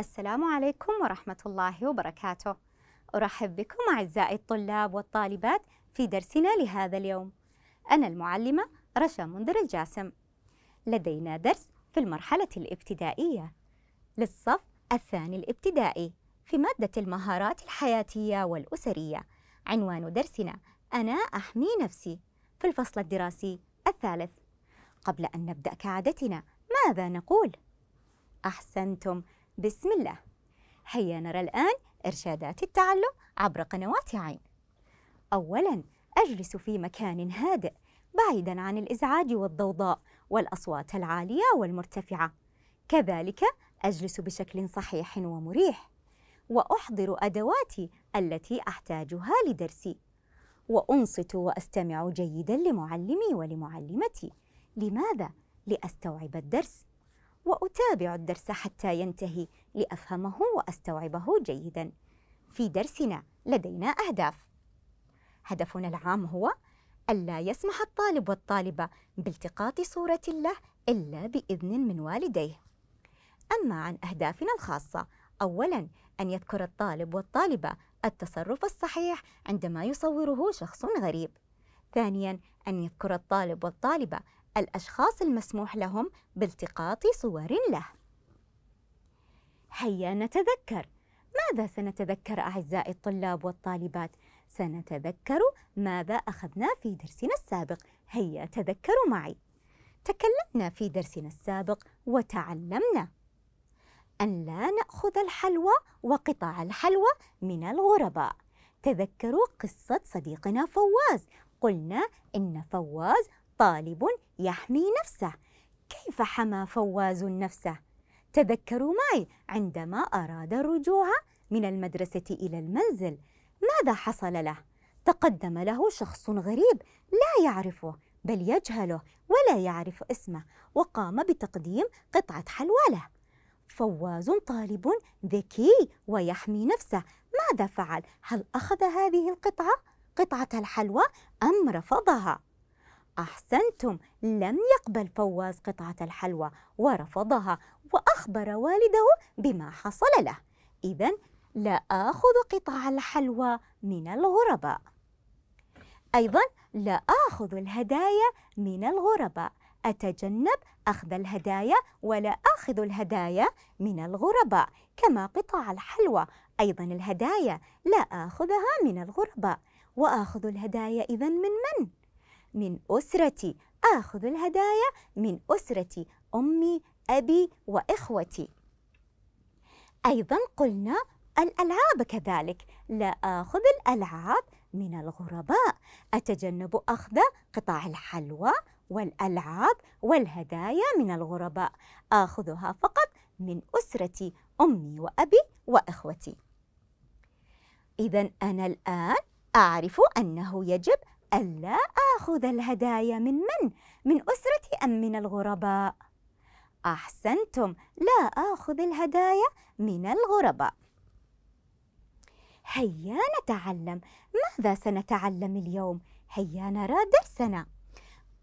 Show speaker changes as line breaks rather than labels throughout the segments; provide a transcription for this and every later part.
السلام عليكم ورحمة الله وبركاته أرحب بكم أعزائي الطلاب والطالبات في درسنا لهذا اليوم أنا المعلمة رشا منذر الجاسم لدينا درس في المرحلة الابتدائية للصف الثاني الابتدائي في مادة المهارات الحياتية والأسرية عنوان درسنا أنا أحمي نفسي في الفصل الدراسي الثالث قبل أن نبدأ كعادتنا ماذا نقول؟ أحسنتم بسم الله هيا نرى الآن إرشادات التعلم عبر قنوات عين أولاً أجلس في مكان هادئ بعيداً عن الإزعاج والضوضاء والأصوات العالية والمرتفعة كذلك أجلس بشكل صحيح ومريح وأحضر أدواتي التي أحتاجها لدرسي وأنصت وأستمع جيداً لمعلمي ولمعلمتي لماذا؟ لأستوعب الدرس وأتابع الدرس حتى ينتهي لأفهمه وأستوعبه جيدا. في درسنا لدينا أهداف. هدفنا العام هو ألا يسمح الطالب والطالبة بالتقاط صورة له إلا بإذن من والديه. أما عن أهدافنا الخاصة، أولاً أن يذكر الطالب والطالبة التصرف الصحيح عندما يصوره شخص غريب. ثانياً أن يذكر الطالب والطالبة الأشخاص المسموح لهم بالتقاط صور له هيا نتذكر ماذا سنتذكر أعزائي الطلاب والطالبات؟ سنتذكر ماذا أخذنا في درسنا السابق هيا تذكروا معي تكلمنا في درسنا السابق وتعلمنا أن لا نأخذ الحلوى وقطع الحلوى من الغرباء تذكروا قصة صديقنا فواز قلنا إن فواز طالب يحمي نفسه كيف حمى فواز نفسه تذكروا معي عندما اراد الرجوع من المدرسه الى المنزل ماذا حصل له تقدم له شخص غريب لا يعرفه بل يجهله ولا يعرف اسمه وقام بتقديم قطعه حلوى له فواز طالب ذكي ويحمي نفسه ماذا فعل هل اخذ هذه القطعه قطعه الحلوى ام رفضها أحسنتم لم يقبل فواز قطعة الحلوى ورفضها وأخبر والده بما حصل له إذا لا آخذ قطع الحلوى من الغرباء أيضا لا آخذ الهدايا من الغرباء أتجنب أخذ الهدايا ولا آخذ الهدايا من الغرباء كما قطع الحلوى أيضا الهدايا لا آخذها من الغرباء وآخذ الهدايا إذا من من؟ من أسرتي آخذ الهدايا من أسرتي أمي أبي وإخوتي أيضا قلنا الألعاب كذلك لا آخذ الألعاب من الغرباء أتجنب أخذ قطع الحلوى والألعاب والهدايا من الغرباء آخذها فقط من أسرتي أمي وأبي وإخوتي إذا أنا الآن أعرف أنه يجب ألا آخذ الهدايا من من؟ من أسرتي أم من الغرباء؟ أحسنتم لا آخذ الهدايا من الغرباء هيا نتعلم ماذا سنتعلم اليوم؟ هيا نرى درسنا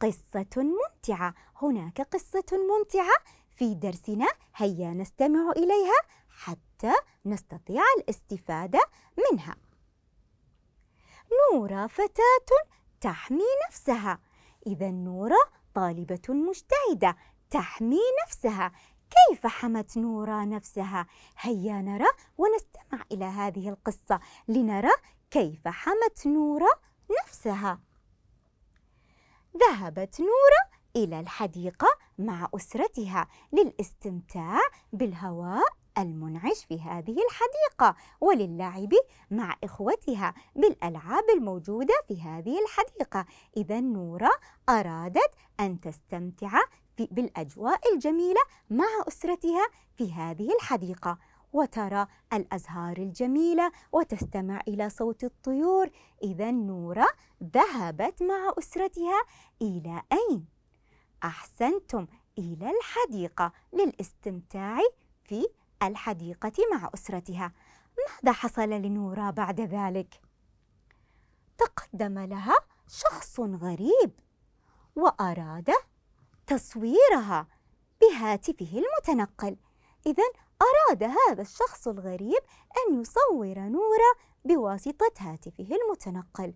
قصة ممتعة هناك قصة ممتعة في درسنا هيا نستمع إليها حتى نستطيع الاستفادة منها نورا فتاة تحمي نفسها إذا نورا طالبة مجتهدة تحمي نفسها كيف حمت نورا نفسها؟ هيا نرى ونستمع إلى هذه القصة لنرى كيف حمت نورا نفسها ذهبت نورا إلى الحديقة مع أسرتها للاستمتاع بالهواء المنعش في هذه الحديقة وللعب مع إخوتها بالألعاب الموجودة في هذه الحديقة إذا نورة أرادت أن تستمتع بالأجواء الجميلة مع أسرتها في هذه الحديقة وترى الأزهار الجميلة وتستمع إلى صوت الطيور إذا نورة ذهبت مع أسرتها إلى أين؟ أحسنتم إلى الحديقة للاستمتاع في الحديقة مع أسرتها ماذا حصل لنورا بعد ذلك؟ تقدم لها شخص غريب وأراد تصويرها بهاتفه المتنقل إذا أراد هذا الشخص الغريب أن يصور نورا بواسطة هاتفه المتنقل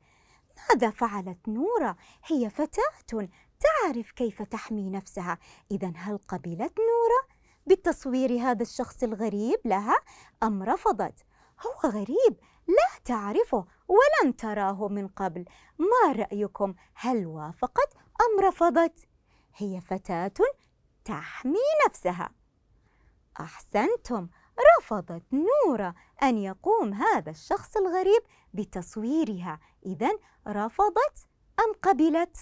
ماذا فعلت نورا؟ هي فتاة تعرف كيف تحمي نفسها إذا هل قبلت نورا؟ بتصوير هذا الشخص الغريب لها أم رفضت هو غريب لا تعرفه ولن تراه من قبل ما رأيكم هل وافقت أم رفضت؟ هي فتاة تحمي نفسها أحسنتم رفضت نورة أن يقوم هذا الشخص الغريب بتصويرها إذا رفضت أم قبلت؟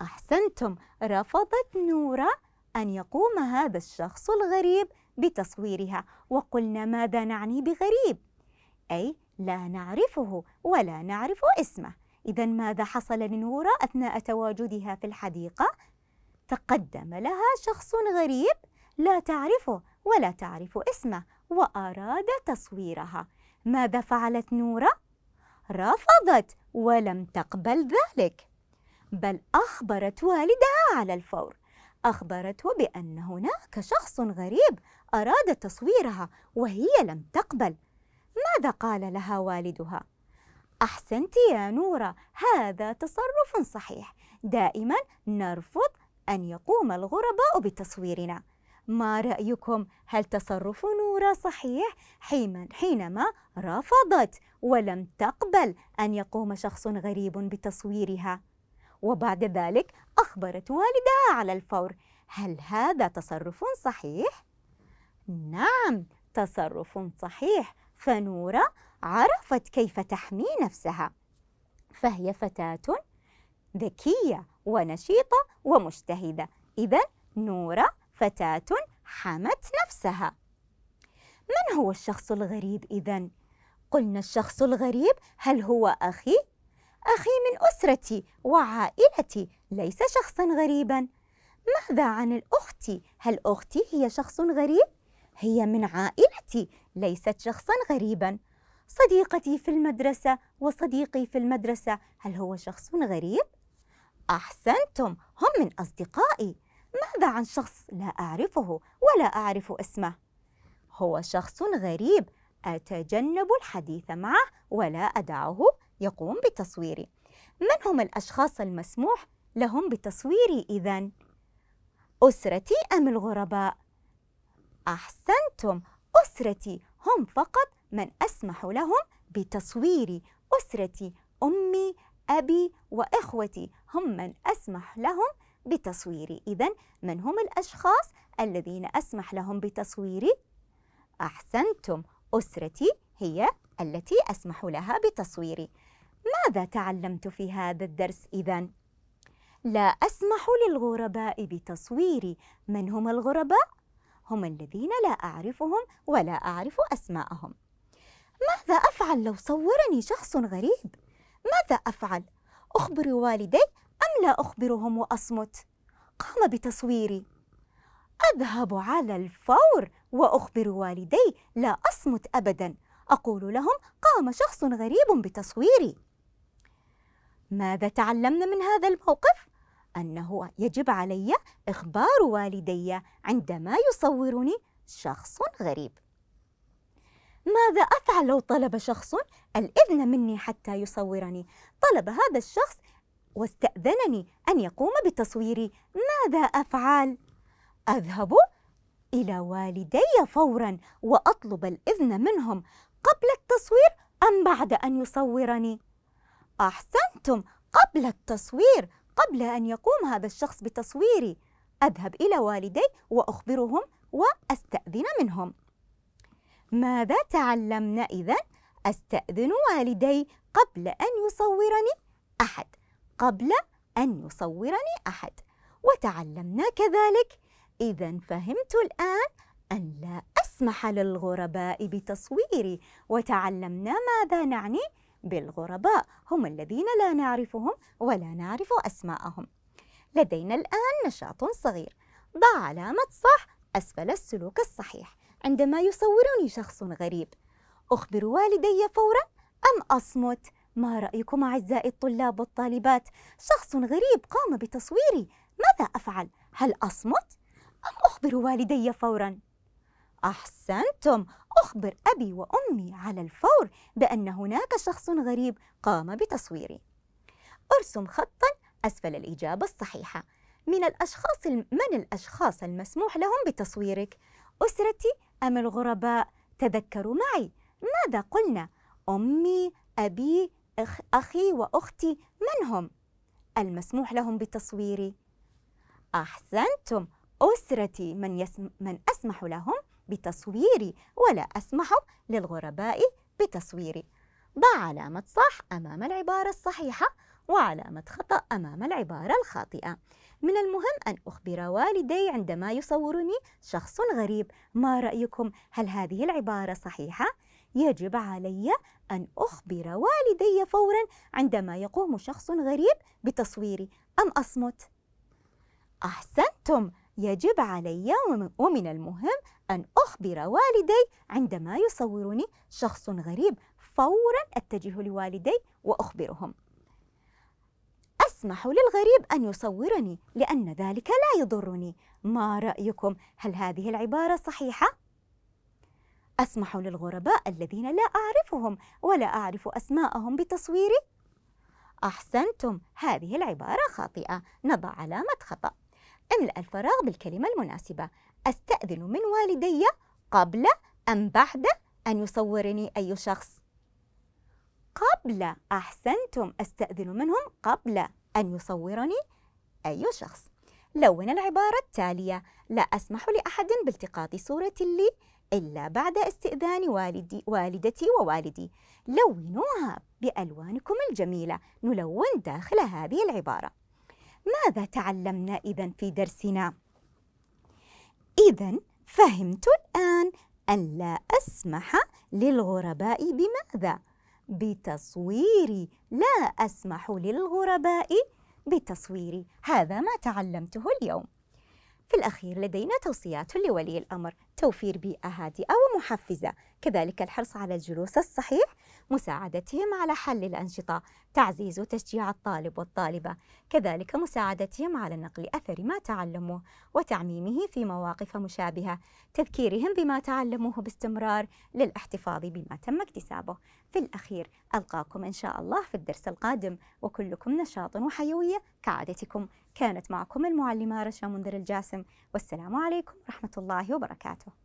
أحسنتم رفضت نورة أن يقوم هذا الشخص الغريب بتصويرها وقلنا ماذا نعني بغريب؟ أي لا نعرفه ولا نعرف اسمه إذا ماذا حصل لنورا أثناء تواجدها في الحديقة؟ تقدم لها شخص غريب لا تعرفه ولا تعرف اسمه وأراد تصويرها ماذا فعلت نورا؟ رفضت ولم تقبل ذلك بل أخبرت والدها على الفور أخبرته بأن هناك شخص غريب أراد تصويرها وهي لم تقبل ماذا قال لها والدها؟ أحسنت يا نورة هذا تصرف صحيح دائما نرفض أن يقوم الغرباء بتصويرنا ما رأيكم هل تصرف نورة صحيح حينما رفضت ولم تقبل أن يقوم شخص غريب بتصويرها؟ وبعد ذلك أخبرت والدها على الفور هل هذا تصرف صحيح؟ نعم تصرف صحيح فنورة عرفت كيف تحمي نفسها فهي فتاة ذكية ونشيطة ومجتهدة إذا نورة فتاة حمت نفسها من هو الشخص الغريب إذا؟ قلنا الشخص الغريب هل هو أخي أخي من أسرتي وعائلتي ليس شخصا غريبا ماذا عن الأخت؟ هل أختي هي شخص غريب؟ هي من عائلتي ليست شخصا غريبا صديقتي في المدرسة وصديقي في المدرسة هل هو شخص غريب؟ أحسنتم هم من أصدقائي ماذا عن شخص لا أعرفه ولا أعرف اسمه؟ هو شخص غريب أتجنب الحديث معه ولا أدعه يقوم بتصويري من هم الأشخاص المسموح لهم بتصويري إذا؟ أسرتي أم الغرباء؟ أحسنتم أسرتي هم فقط من أسمح لهم بتصويري أسرتي أمي أبي وإخوتي هم من أسمح لهم بتصويري إذا من هم الأشخاص الذين أسمح لهم بتصويري؟ أحسنتم أسرتي هي التي أسمح لها بتصويري ماذا تعلمت في هذا الدرس إذا؟ لا أسمح للغرباء بتصويري من هم الغرباء؟ هم الذين لا أعرفهم ولا أعرف أسماءهم ماذا أفعل لو صورني شخص غريب؟ ماذا أفعل؟ أخبر والدي أم لا أخبرهم وأصمت؟ قام بتصويري أذهب على الفور وأخبر والدي لا أصمت أبدا أقول لهم قام شخص غريب بتصويري ماذا تعلمنا من هذا الموقف؟ أنه يجب علي إخبار والدي عندما يصورني شخص غريب. ماذا أفعل لو طلب شخص الإذن مني حتى يصورني؟ طلب هذا الشخص واستأذنني أن يقوم بتصويري، ماذا أفعل؟ أذهب إلى والدي فورا وأطلب الإذن منهم قبل التصوير أم بعد أن يصورني؟ أحسنتم قبل التصوير قبل أن يقوم هذا الشخص بتصويري أذهب إلى والدي وأخبرهم وأستأذن منهم ماذا تعلمنا إذا؟ أستأذن والدي قبل أن يصورني أحد قبل أن يصورني أحد وتعلمنا كذلك إذا فهمت الآن أن لا أسمح للغرباء بتصويري وتعلمنا ماذا نعني بالغرباء هم الذين لا نعرفهم ولا نعرف أسماءهم لدينا الآن نشاط صغير ضع علامة صح أسفل السلوك الصحيح عندما يصورني شخص غريب أخبر والدي فورا أم أصمت؟ ما رأيكم أعزائي الطلاب والطالبات؟ شخص غريب قام بتصويري ماذا أفعل؟ هل أصمت؟ أم أخبر والدي فورا؟ أحسنتم أخبر أبي وأمي على الفور بأن هناك شخص غريب قام بتصويري أرسم خطا أسفل الإجابة الصحيحة من الأشخاص من الأشخاص المسموح لهم بتصويرك أسرتي أم الغرباء تذكروا معي ماذا قلنا أمي أبي أخ أخي وأختي من هم المسموح لهم بتصويري أحسنتم أسرتي من, يسم من أسمح لهم بتصويري ولا أسمح للغرباء بتصويري ضع علامة صح أمام العبارة الصحيحة وعلامة خطأ أمام العبارة الخاطئة من المهم أن أخبر والدي عندما يصورني شخص غريب ما رأيكم هل هذه العبارة صحيحة؟ يجب علي أن أخبر والدي فورا عندما يقوم شخص غريب بتصويري أم أصمت؟ أحسنتم يجب علي ومن المهم أن أخبر والدي عندما يصورني شخص غريب فورا أتجه لوالدي وأخبرهم أسمح للغريب أن يصورني لأن ذلك لا يضرني ما رأيكم هل هذه العبارة صحيحة؟ أسمح للغرباء الذين لا أعرفهم ولا أعرف أسماءهم بتصويري؟ أحسنتم هذه العبارة خاطئة نضع علامة خطأ املأ الفراغ بالكلمة المناسبة أستأذن من والدي قبل أم بعد أن يصورني أي شخص؟ قبل أحسنتم أستأذن منهم قبل أن يصورني أي شخص لون العبارة التالية لا أسمح لأحد بالتقاط صورة لي إلا بعد استئذان والدي والدتي ووالدي لونوها بألوانكم الجميلة نلون داخل هذه العبارة ماذا تعلمنا إذا في درسنا؟ إذا فهمت الآن ألا أسمح للغرباء بماذا؟ بتصويري لا أسمح للغرباء بتصويري هذا ما تعلمته اليوم في الأخير لدينا توصيات لولي الأمر توفير بيئة هادئة ومحفزة كذلك الحرص على الجلوس الصحيح مساعدتهم على حل الأنشطة تعزيز وتشجيع الطالب والطالبة كذلك مساعدتهم على نقل أثر ما تعلموه وتعميمه في مواقف مشابهة تذكيرهم بما تعلموه باستمرار للاحتفاظ بما تم اكتسابه في الأخير ألقاكم إن شاء الله في الدرس القادم وكلكم نشاط وحيوية كعادتكم كانت معكم المعلمة رشا منذر الجاسم والسلام عليكم ورحمة الله وبركاته